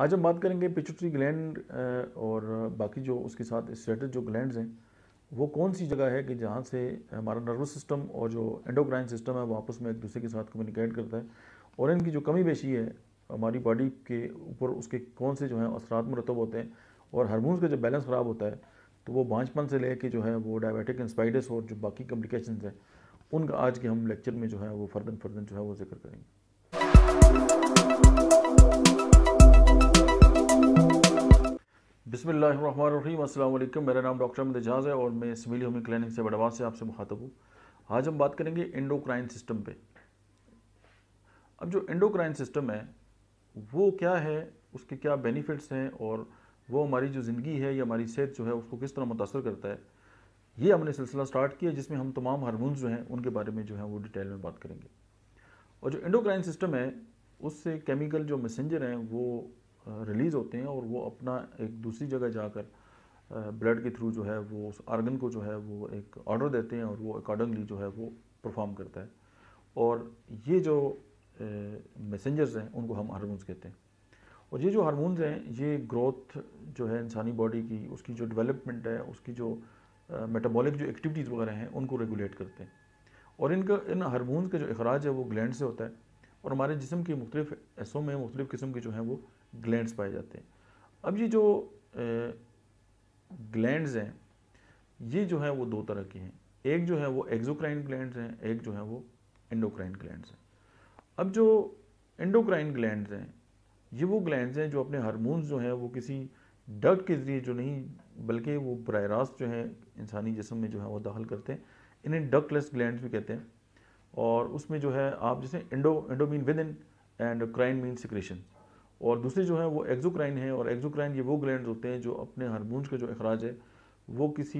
आज हम बात करेंगे पिचुटरी ग्लैंड और बाकी जो उसके साथ रिलेटेड जो ग्लैंड हैं वो कौन सी जगह है कि जहाँ से हमारा नर्वस सिस्टम और जो एंडोक्राइन सिस्टम है वो आपस में एक दूसरे के साथ कम्युनिकेट करता है और इनकी जो कमी बेशी है हमारी बॉडी के ऊपर उसके कौन से जो हैं असरात मरतब होते हैं और हारमोन्स का जब बैलेंस ख़राब होता है तो वो बाँचपन से ले कर जो है वो डायबिटिक इंस्पाइडस और जो बाकी कम्प्लिकेशन हैं उनका आज के हम लेक्चर में जो है वो फर्दन फर्दन जो है वो जिक्र करेंगे बिसमीम अल्लाम मेरा नाम डॉक्टर अहमद एजाज है और मैं सिविली होमी क्लिनिक से बड़वा से आपसे मुखातब हूँ आज हम बात करेंगे इंडोक्राइन सिस्टम पे अब जो इंडोक्राइन सिस्टम है वो क्या है उसके क्या बेनिफिट्स हैं और वो हमारी जो ज़िंदगी है या हमारी सेहत जो है उसको किस तरह मुतासर करता है ये हमने सिलसिला स्टार्ट किया जिसमें हम तमाम हारमोन्स जो हैं उनके बारे में जो है वो डिटेल में बात करेंगे और जो इंडोक्राइन सिस्टम है उससे केमिकल जो मैसेंजर हैं वो रिलीज़ होते हैं और वो अपना एक दूसरी जगह जाकर ब्लड के थ्रू जो है वो उस आर्गन को जो है वो एक ऑर्डर देते हैं और वो अकॉर्डिंगली जो है वो परफॉर्म करता है और ये जो मैसेंजर्स हैं उनको हम हारमोन्स कहते हैं और ये जो हारमोन्स हैं ये ग्रोथ जो है इंसानी बॉडी की उसकी जो डेवलपमेंट है उसकी जो मेटाबॉलिक जो एक्टिविटीज़ वगैरह हैं उनको रेगुलेट करते हैं और इनका इन हारमोन्स का जो अखराज है वो ग्लैंड से होता है और हमारे जिसम के मुख्तलिफ हिस्सों में मुख्तलिफ़ किस्म के जो हैं वो ग्लैंड्स पाए जाते हैं अब ये जो ग्लैंड्स हैं ये जो है वो दो तरह के हैं एक जो है वो एक्जोक्राइन ग्लैंड हैं एक जो है वो एंडोक्राइन ग्लैंड हैं अब जो एंडोक्राइन ग्लैंड हैं ये वो ग्लैंड हैं जो अपने हारमोन्स जो हैं वो किसी डग के ज़रिए जो नहीं बल्कि वो बर रास्त जो है इंसानी जिसम में जो है वो दाखिल करते हैं इन्हें डकलेस ग्लैंड भी कहते हैं और उसमें जो है आप जैसे इंडो एंडोमीन विद इन एंड क्राइन मीन सिक्रेशन और दूसरी जो है वो एक्जोक्राइन है और एक्जोक्राइन ये वो ग्लैंड होते हैं जो अपने हारमोन्स का जो अखराज है वो किसी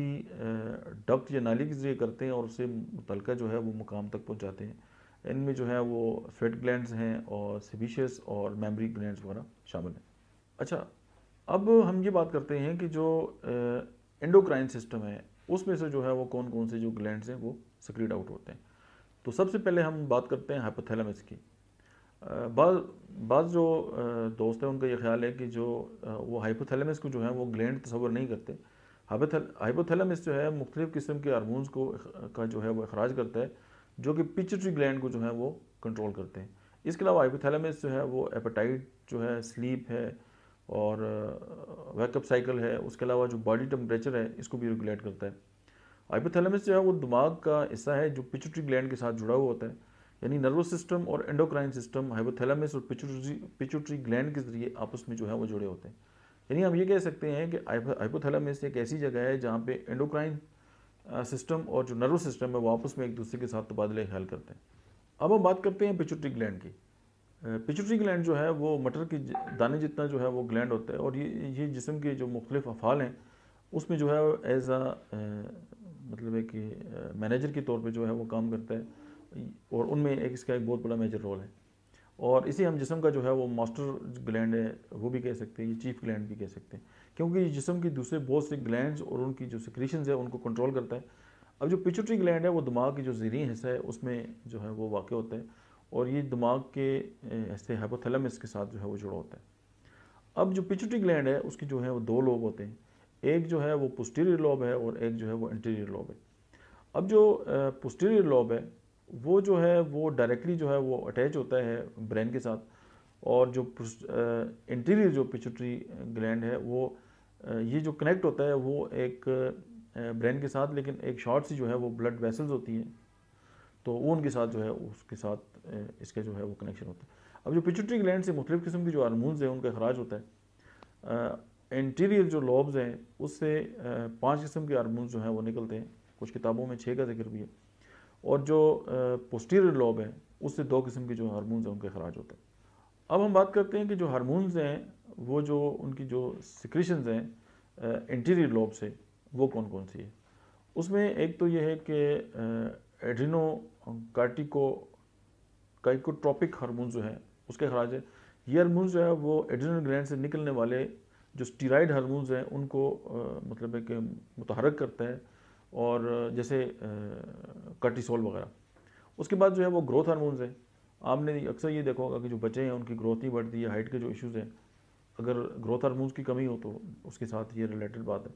डक्ट या नाली के जरिए करते हैं और उससे मुतलका जो है वो मुकाम तक पहुँचाते हैं इनमें जो है वो फेट ग्लैंड हैं और सिबिशस और मेमरी ग्लैंड वगैरह शामिल हैं अच्छा अब हम ये बात करते हैं कि जो एंडोक्राइन सिस्टम है उसमें से जो है वो कौन कौन से जो ग्लैंड हैं वो सक्रीड आउट होते हैं तो सबसे पहले हम बात करते हैं हाइपोथैलेमस की बाद जो दोस्त हैं उनका ये ख्याल है कि जो वो हाइपोथैलेमस को जो है वो ग्लैंड तस्वर नहीं करते हाइपोथैलेमस जो है मुख्तलिफ़ किस्म के हारमोन्स को का जो है वो अखराज करता है जो कि पिचट्री ग्लैंड को जो है वो कंट्रोल करते हैं इसके अलावा हाइपोथैलेमस जो है वो एपेटाइट जो है स्लीप है और वेकअप साइकिल है उसके अलावा जो बॉडी टम्परेचर है इसको भी रेगुलेट करता है हाइपोथैलेमस जो है वो दिमाग का हिस्सा है जो पिचट्री ग्लैंड के साथ जुड़ा हुआ होता है यानी नर्वस सिस्टम और एंडोक्राइन सिस्टम हाइपोथैलेमस और पिचुटरी पिचुट्री ग्लैंड के जरिए आपस में जो है वो जुड़े होते हैं यानी हम ये कह सकते हैं कि हाइपोथैलेमस एक ऐसी जगह है जहाँ पे एंडोक्राइन सिस्टम और जो नर्वस सिस्टम है वो आपस में एक दूसरे के साथ तबादले ख्याल करते हैं अब हम बात करते हैं पिचुट्री ग्लैंड की पिचुट्री ग्लैंड जो है वो मटर के दाने जितना जो है वो ग्लैंड होता है और ये ये जिसम के जो मुख्तलिफ अफ़ाल हैं उसमें जो है एज आ मतलब है कि मैनेजर के तौर पर जो है वो काम करता है और उनमें एक इसका एक बहुत बड़ा मेजर रोल है और इसे हम जिसम का जो है वो मास्टर ग्लैंड है वो भी कह सकते हैं ये चीफ ग्लैंड भी कह सकते हैं क्योंकि ये जिसम की दूसरे बहुत से ग्लैंड और उनकी जो सिक्रीशन है उनको कंट्रोल करता है अब जो पिचुटरी ग्लैंड है वो दिमाग की जो जहरी हिस्सा है उसमें जो है वो वाक़ होता है और ये दिमाग के हिस्से हाइपोथैलेमस के साथ जो है वो जुड़ा होता है अब जो पिचुटरी ग्लैंड है उसकी जो है वो दो लोब होते हैं एक जो है वो पुस्टीरियर लोब है और एक जो है वो इंटीरियर लोब है अब जो पुस्टीरियर लोब है वो जो है वो डायरेक्टली जो है वो अटैच होता है ब्रेन के साथ और जो इंटीरियर जो पिचुटरी ग्लैंड है वो ये जो कनेक्ट होता है वो एक ब्रेन के साथ लेकिन एक शॉर्ट सी जो है वो ब्लड वेसल्स होती हैं तो वो उनके साथ जो है उसके साथ इसका जो है वो कनेक्शन होता है अब जो पिचुटरी ग्लैंड से मुख्तलिफ़ किस्म के जो हारमोन्स हैं उनका अखराज होता है इंटीरियर जो लॉब्स हैं उससे पाँच किस्म के हारमोन्स जो हैं वो निकलते हैं कुछ किताबों में छः का जिक्र भी है और जो पोस्टीरियर लोब है उससे दो किस्म के जो हारमोन्स हैं उनके खराज होते हैं अब हम बात करते हैं कि जो हारमोन्स हैं वो जो उनकी जो सिक्रेशन हैं इंटीरियर लोब से वो कौन कौन सी है उसमें एक तो ये है कि एड्रिनो कार्टिको काइकोट्रॉपिक हारमोन जो है उसके खराज है ये हारमोन जो है वो एड्रिनल ग्लैंड से निकलने वाले जो स्टीराइड हारमोन्स हैं उनको आ, मतलब है कि मुतहरक करता है और जैसे कर्टिसोल वगैरह उसके बाद जो है वो ग्रोथ हारमोनस हैं आपने अक्सर ये देखा होगा कि जो बच्चे हैं उनकी ग्रोथ नहीं बढ़ती है हाइट के जो इश्यूज़ हैं अगर ग्रोथ हारमोनस की कमी हो तो उसके साथ ये रिलेटेड बात है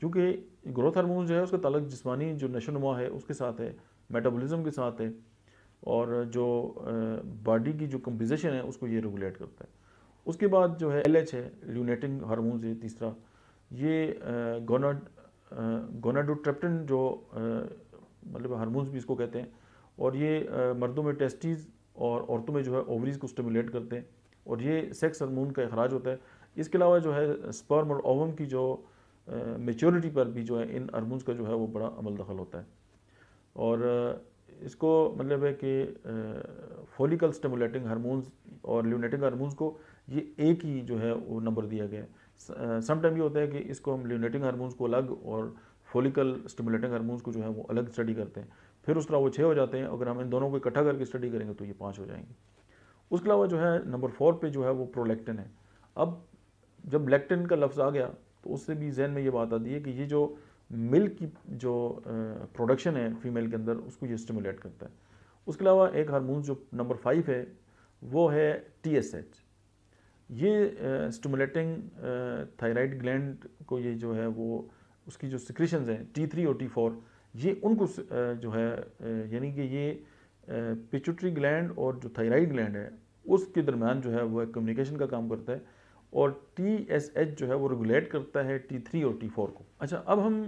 क्योंकि ग्रोथ हार्मोन जो है उसका तलक जिसमानी जो नशोनुमा है उसके साथ है मेटाबोलिज्म के साथ है और जो बॉडी की जो कम्पोजिशन है उसको ये रेगुलेट करता है उसके बाद जो है एल है ल्यूनेटिंग हारमोन्स है तीसरा ये गोनाड गोनाडोट्रेप्टन जो मतलब हारमोन्स भी इसको कहते हैं और ये मर्दों में टेस्टीज़ और औरतों में जो है ओवरीज को स्टिमुलेट करते हैं और ये सेक्स हारमोन का अखराज होता है इसके अलावा जो है स्पर्म और ओवम की जो मेच्योरिटी पर भी जो है इन हारमोन्स का जो है वो बड़ा अमल दखल होता है और इसको मतलब है कि फोलिकल स्टिमुलेटिंग हारमोन्स और ल्यूनेटिंग हारमोन्स को ये एक ही जो है वो नंबर दिया गया है समटाइम uh, ये होता है कि इसको हम ल्यूनेटिंग हारमोन्स को अलग और फोलिकल स्टिमुलेटिंग हारमोन्स को जो है वो अलग स्टडी करते हैं फिर उस तरह वो छः हो जाते हैं अगर हम इन दोनों को इकट्ठा करके स्टडी करेंगे तो ये पाँच हो जाएंगे उसके अलावा जो है नंबर फोर पे जो है वो प्रोलेक्टिन है अब जब लेक्टिन का लफ्ज़ आ गया तो उससे भी जहन में ये बात आती है कि ये जो मिल्क की जो प्रोडक्शन uh, है फीमेल के अंदर उसको ये स्टिमुलेट करता है उसके अलावा एक हारमोन जो नंबर फाइव है वो है टी एस एच ये स्टमुलेटिंग थायराइड ग्लैंड को ये जो है वो उसकी जो सिक्रेशन हैं टी थ्री और टी फोर ये उनको जो है यानी कि ये पिचुट्री ग्लैंड और जो थायराइड ग्लैंड है उसके दरमियान जो है वह कम्युनिकेशन का काम करता है और टी एस एच जो है वो रेगुलेट करता है टी थ्री और टी फोर को अच्छा अब हम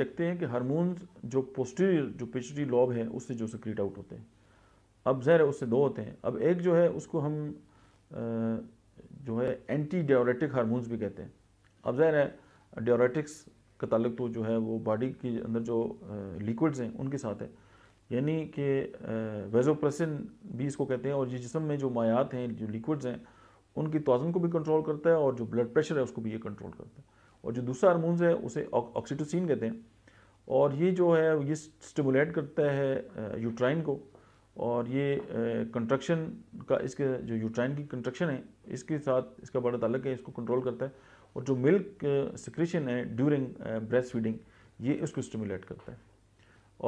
देखते हैं कि हारमोन्स जो पोस्टीरियर जो पिचुटरी लॉब है उससे जो सिक्रीट आउट होते हैं अब जहर है उससे दो होते हैं अब एक जो है उसको हम जो है एंटी डायोरेटिक हारमोन्स भी कहते हैं अब ज़ाहिर है डायोरेटिक्स का ताल्लुक तो जो है वो बॉडी के अंदर जो लिक्विड्स हैं उनके साथ है यानी कि वेजोप्रेसिन भी इसको कहते हैं और ये जिसम में जो मायात हैं जो लिक्विड्स हैं उनकी तोज़न को भी कंट्रोल करता है और जो ब्लड प्रेशर है उसको भी ये कंट्रोल करता है और जो दूसरा हारमोन्स है उसे ऑक्सीटोसिन कहते हैं और ये जो है ये स्टिमुलेट करता है यूट्राइन को और ये कंट्रक्शन का इसके जो यूट्राइन की कंट्रक्शन है इसके साथ इसका बड़ा ताल्लक है इसको कंट्रोल करता है और जो मिल्क सिक्रीशन है ड्यूरिंग ब्रेस्ट फीडिंग ये इसको स्टिमुलेट करता है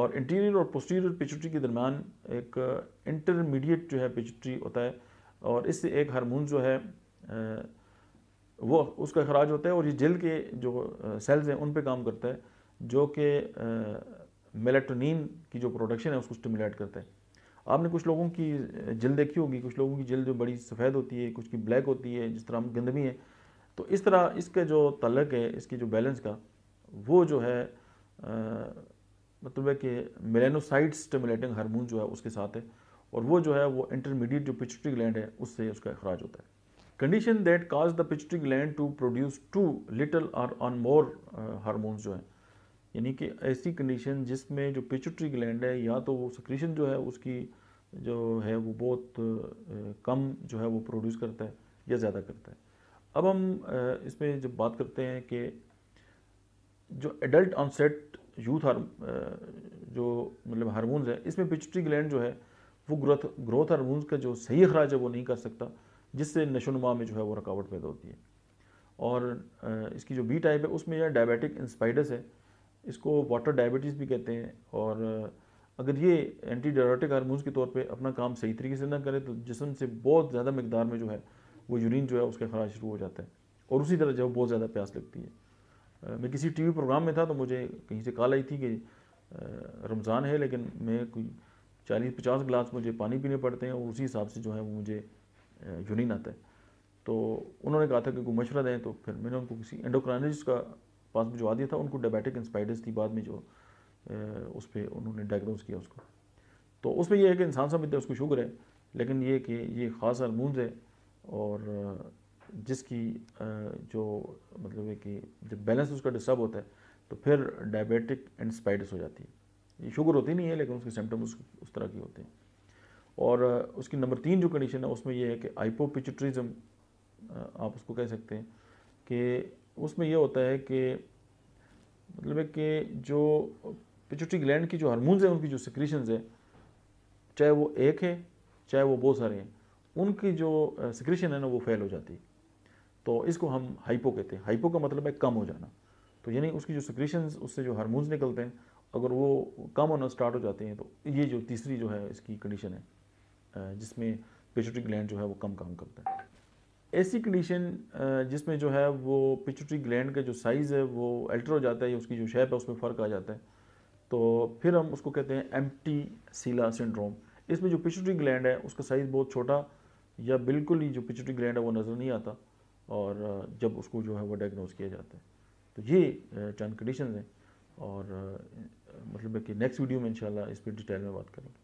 और इंटीरियर और पोस्टीरियर पिचुट्री के दरमियान एक इंटरमीडिएट जो है पिचुट्री होता है और इससे एक हारमोन जो है वो उसका खराज होता है और ये जेल के जो सेल्स हैं उन पर काम करता है जो कि मेलेटोनिन की जो प्रोडक्शन है उसको स्टिमुलेट करता है आपने कुछ लोगों की जल्द देखी होगी कुछ लोगों की जल्द जो बड़ी सफ़ेद होती है कुछ की ब्लैक होती है जिस तरह हम गंदमी है तो इस तरह इसका जो तलक है इसकी जो बैलेंस का वो जो है आ, मतलब है कि मेलेनोसाइड स्टमुलेटिंग हारमोन जो है उसके साथ है और वो जो है वो इंटरमीडिएट जो पिचुटरी ग्लैंड है उससे उसका अखराज होता है condition that cause the pituitary gland to produce too little or on more hormone जो हैं यानी कि ऐसी कंडीशन जिसमें जो पिचुट्री ग्लैंड है या तो वो सक्रीशन जो है उसकी जो है वो बहुत कम जो है वो प्रोड्यूस करता है या ज़्यादा करता है अब हम इसमें जब बात करते हैं कि जो एडल्ट ऑनसेट यूथ हार जो मतलब हारमोन्स है इसमें पिचुट्री ग्लैंड जो है वो ग्रोथ ग्रोथ हारमोन्स का जो सही अखराज है वो नहीं कर सकता जिससे नशोनुमा में जो है वो रुकावट पैदा होती है और इसकी जो बी टाइप है उसमें यह डायबिटिक इंस्पाइडस है इसको वाटर डायबिटीज़ भी कहते हैं और अगर ये एंटी डायरोटिक हारमोन्स के तौर पे अपना काम सही तरीके से ना करें तो जिसम से बहुत ज़्यादा मकदार में जो है वो यूरिन जो है उसका खराज शुरू हो जाता है और उसी तरह जो है बहुत ज़्यादा प्यास लगती है मैं किसी टी प्रोग्राम में था तो मुझे कहीं से कॉल आई थी कि रमज़ान है लेकिन मैं कोई चालीस पचास गिलास मुझे पानी पीने पड़ते हैं और उसी हिसाब से जो है वो मुझे यूरिन आता है तो उन्होंने कहा था कि कोई मशवरा दें तो फिर मैंने उनको किसी एंडोक्राइनोलॉजिस्ट का पास में जो दिया था उनको डायबिटिक इंस्पाइटिस थी बाद में जो उस पर उन्होंने डायग्नोज किया उसको तो उसमें यह है कि इंसान समझते हैं उसको शुगर है लेकिन ये कि ये ख़ास हारमोन्स है और जिसकी जो मतलब है कि जब बैलेंस उसका डिस्टर्ब होता है तो फिर डायबिटिक एंडस्पाइटिस हो जाती है ये शुगर होती नहीं है लेकिन उसके सिम्टम्स उस तरह के होते हैं और उसकी नंबर तीन जो कंडीशन है उसमें यह है कि आइपोपिचट्रिज्म आप उसको कह सकते हैं कि उसमें यह होता है कि मतलब है कि जो पिचुटी ग्लैंड की जो हारमोन्स हैं उनकी जो सिक्रीशंस हैं चाहे वो एक है चाहे वो बहुत सारे हैं उनकी जो सिक्रीशन है ना वो फेल हो जाती है तो इसको हम हाइपो कहते हैं हाइपो का मतलब है कम हो जाना तो यानी उसकी जो सिक्रीशन उससे जो हारमोन्स निकलते हैं अगर वो कम होना स्टार्ट हो जाते हैं तो ये जो तीसरी जो है इसकी कंडीशन है जिसमें पिचुटी ग्लैंड जो है वो कम काम करता है ऐसी कंडीशन जिसमें जो है वो पिचुटरी ग्लैंड का जो साइज़ है वो अल्टर हो जाता है या उसकी जो शेप है उसमें फ़र्क आ जाता है तो फिर हम उसको कहते हैं एम्प्टी सीला सिंड्रोम इसमें जो पिचुटरी ग्लैंड है उसका साइज़ बहुत छोटा या बिल्कुल ही जो पिचुटरी ग्लैंड है वो नज़र नहीं आता और जब उसको जो है वो डायग्नोज किया जाता है तो ये चंद कंडीशन हैं और मतलब है कि नेक्स्ट वीडियो में इंशाल्लाह इस पर डिटेल में बात करेंगे